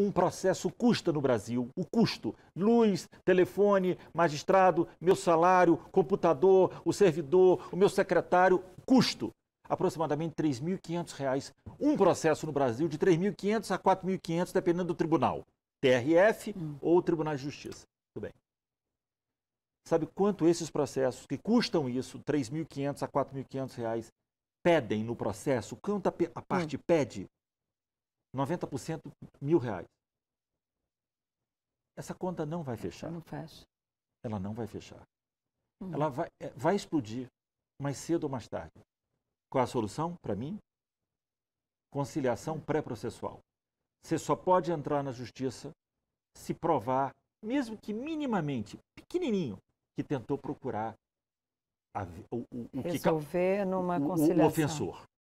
um processo custa no Brasil. O custo: luz, telefone, magistrado, meu salário, computador, o servidor, o meu secretário, custo. Aproximadamente R$ reais Um processo no Brasil de R$ 3.500 a R$ 4.500, dependendo do tribunal. TRF hum. ou Tribunal de Justiça. Tudo bem. Sabe quanto esses processos que custam isso, R$ 3.500 a R$ 4.500, pedem no processo? Quanto a parte hum. pede? 90% mil reais. Essa conta não vai fechar. Não fecha. Ela não vai fechar. Uhum. Ela vai, é, vai explodir mais cedo ou mais tarde. Qual a solução, para mim? Conciliação uhum. pré-processual. Você só pode entrar na justiça se provar, mesmo que minimamente, pequenininho, que tentou procurar a, o, o, o, Resolver que, numa conciliação. O, o ofensor.